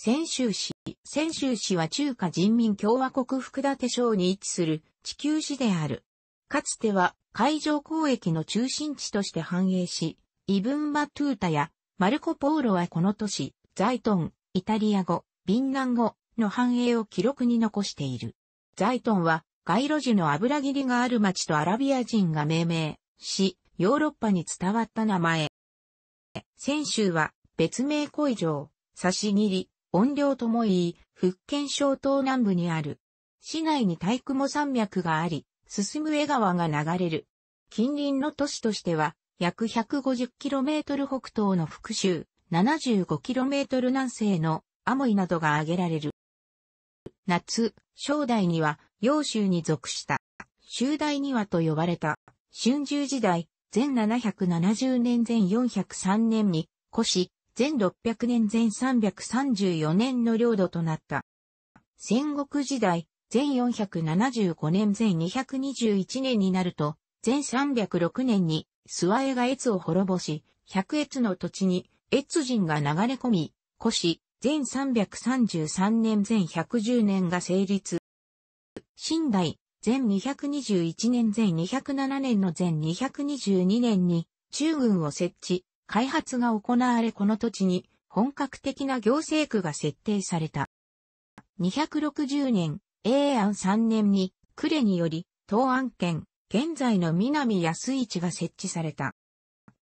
泉州市。泉州市は中華人民共和国福建省に位置する地球市である。かつては海上交易の中心地として繁栄し、イブン・バトゥータやマルコ・ポーロはこの都市、ザイトン、イタリア語、ビンナン語の繁栄を記録に残している。ザイトンは街路樹の油切りがある町とアラビア人が命名し、ヨーロッパに伝わった名前。泉州は別名恋城、差し切り、音量ともいい、福建省東南部にある。市内に大雲山脈があり、進む江川が流れる。近隣の都市としては、約 150km 北東の福州、75km 南西のアモイなどが挙げられる。夏、正代には、陽州に属した、修代にはと呼ばれた、春秋時代、前770年前403年に、古市、1600年前334年の領土となった。戦国時代、全475年前221年になると、全306年に、諏訪江が越を滅ぼし、百越の土地に、越人が流れ込み、古市、全333年前110年が成立。新代、全221年前207年の全222年に、中軍を設置、開発が行われこの土地に本格的な行政区が設定された。260年、永安3年に、呉により、東安県、現在の南安市が設置された。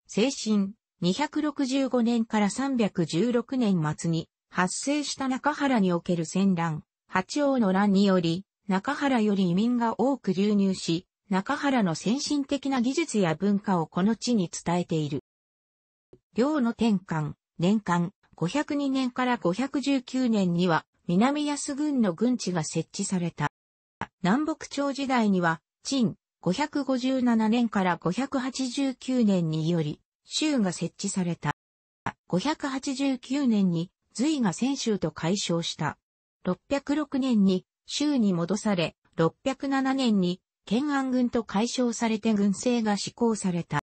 精神、265年から316年末に、発生した中原における戦乱、八王の乱により、中原より移民が多く流入し、中原の先進的な技術や文化をこの地に伝えている。領の転換、年間502年から519年には南安郡の軍地が設置された。南北朝時代には、陳557年から589年により、州が設置された。589年に隋が泉州と解消した。606年に州に戻され、607年に建安軍と解消されて軍政が施行された。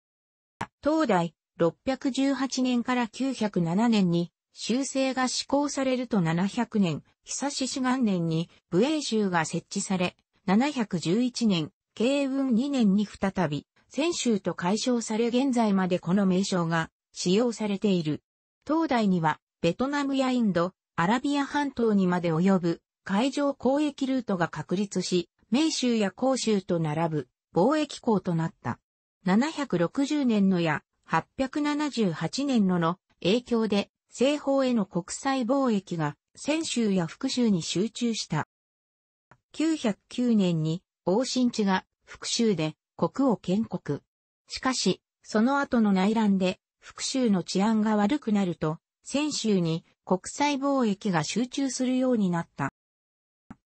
東大618年から907年に修正が施行されると700年、久志元年に武英州が設置され、711年、慶雲2年に再び、泉州と解消され現在までこの名称が使用されている。東大には、ベトナムやインド、アラビア半島にまで及ぶ海上交易ルートが確立し、明州や甲州と並ぶ貿易港となった。760年のや8 7 8年のの影響で西方への国際貿易が泉州や福州に集中した。909年に王新地が福州で国を建国。しかし、その後の内乱で福州の治安が悪くなると、泉州に国際貿易が集中するようになった。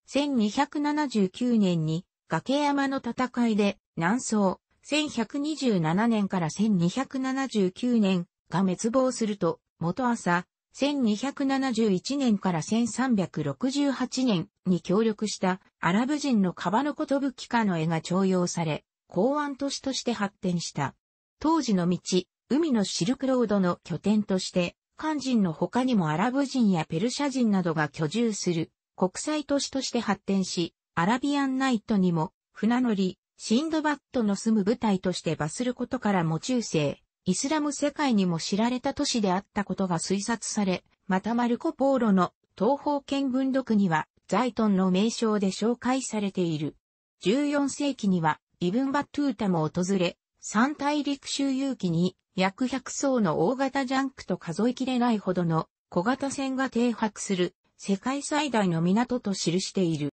1279年に崖山の戦いで南宋、1127年から1279年が滅亡すると、元朝、1271年から1368年に協力したアラブ人のカバノコトブキカの絵が徴用され、港湾都市として発展した。当時の道、海のシルクロードの拠点として、漢人の他にもアラブ人やペルシャ人などが居住する国際都市として発展し、アラビアンナイトにも船乗り、シンドバットの住む部隊として罰することからも中世、イスラム世界にも知られた都市であったことが推察され、またマルコ・ポーロの東方見聞録には、ザイトンの名称で紹介されている。14世紀には、イブン・バトゥータも訪れ、三大陸周遊記に、約100層の大型ジャンクと数えきれないほどの小型船が停泊する世界最大の港と記している。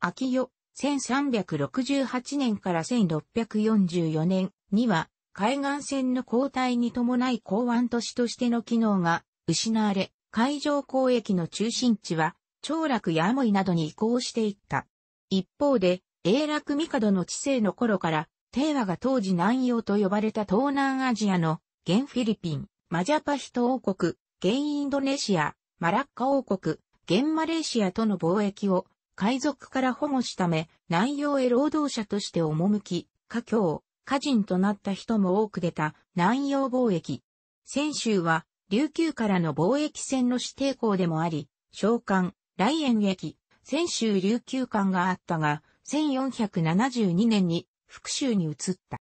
秋代、1368年から1644年には、海岸線の交代に伴い港湾都市としての機能が失われ、海上交易の中心地は、長楽やアモイなどに移行していった。一方で、英楽帝の治世の頃から、帝和が当時南洋と呼ばれた東南アジアの、現フィリピン、マジャパヒト王国、現インドネシア、マラッカ王国、現マレーシアとの貿易を海賊から保護しため、南洋へ労働者として赴き、家境、家人となった人も多く出た南洋貿易。泉州は、琉球からの貿易船の指定港でもあり、召喚、来園駅、泉州琉球館があったが、1472年に福州に移った。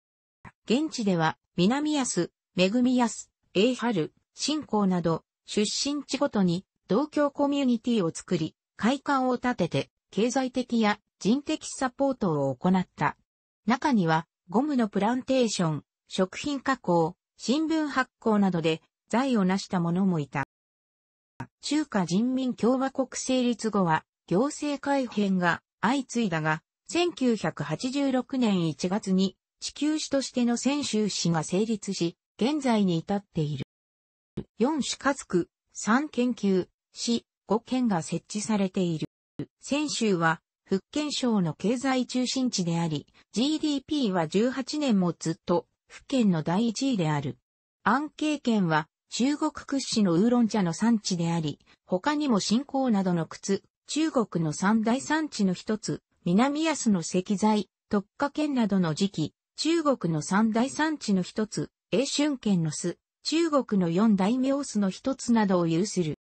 現地では、南安、恵安、栄春、新港など、出身地ごとに、同郷コミュニティを作り、会館を建てて、経済的や人的サポートを行った。中には、ゴムのプランテーション、食品加工、新聞発行などで財を成した者もいた。中華人民共和国成立後は、行政改変が相次いだが、1986年1月に地球史としての泉州市が成立し、現在に至っている。4市活区、3研究、市、5県が設置されている。泉州は、福建省の経済中心地であり、GDP は18年もずっと、福建の第一位である。安慶県は、中国屈指のウーロン茶の産地であり、他にも新興などの靴、中国の三大産地の一つ、南安の石材、特化県などの時期、中国の三大産地の一つ、英春県の巣、中国の四大名巣の一つなどを有する。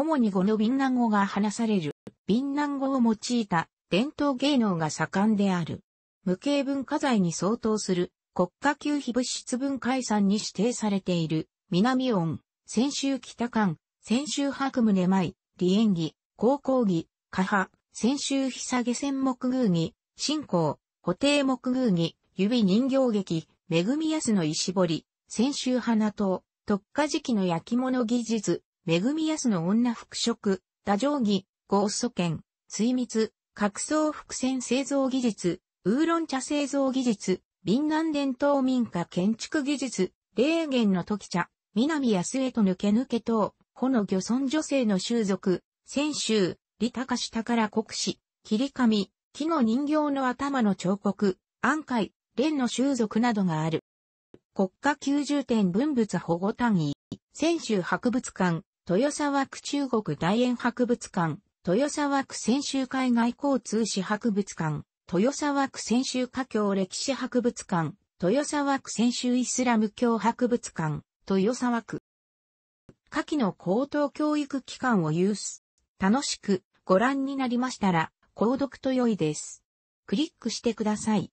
主に語のビンナン語が話される、ビンナン語を用いた伝統芸能が盛んである。無形文化財に相当する国家級非物質文化遺産に指定されている南音、泉州北館、泉州白宗舞、李演技、高校技、下派、泉州久下仙木宮儀、新港、固定木宮儀、指人形劇、恵みやすの石彫り、泉州花刀、特化時期の焼き物技術、めぐみやすの女服飾、打定儀、合ト剣、水密、格装伏線製造技術、ウーロン茶製造技術、敏南伝統民家建築技術、霊源の時茶、南安へと抜け抜け等、ほの漁村女性の習俗、泉州、利高か宝国史、切り紙、木の人形の頭の彫刻、安海、蓮の習俗などがある。国家90点文物保護単位、泉州博物館、豊沢区中国大円博物館、豊沢区泉州海外交通史博物館、豊沢区泉州華僑歴史博物館、豊沢区泉州イスラム教博物館、豊沢区。下記の高等教育機関を有す。楽しくご覧になりましたら、購読と良いです。クリックしてください。